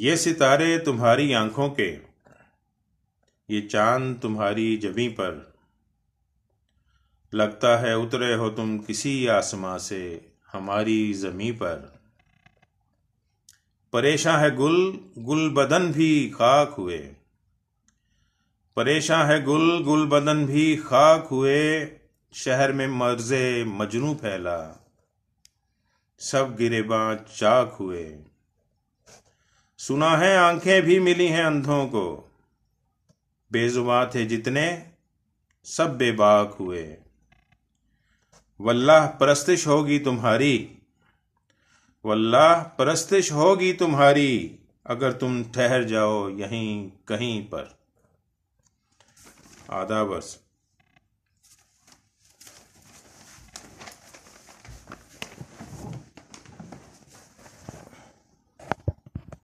ये सितारे तुम्हारी आंखों के ये चांद तुम्हारी जमी पर लगता है उतरे हो तुम किसी आसमां से हमारी जमी पर परेशान है गुल गुल बदन भी खाक हुए परेशान है गुल गुल बदन भी खाक हुए शहर में मर्जे मजनू फैला सब गिरेबा चाक हुए सुना है आंखें भी मिली हैं अंधों को बेजुबा थे जितने सब बेबाक हुए वल्लाह परस्तिश होगी तुम्हारी वल्लाह परस्तिश होगी तुम्हारी अगर तुम ठहर जाओ यहीं कहीं पर आदाबस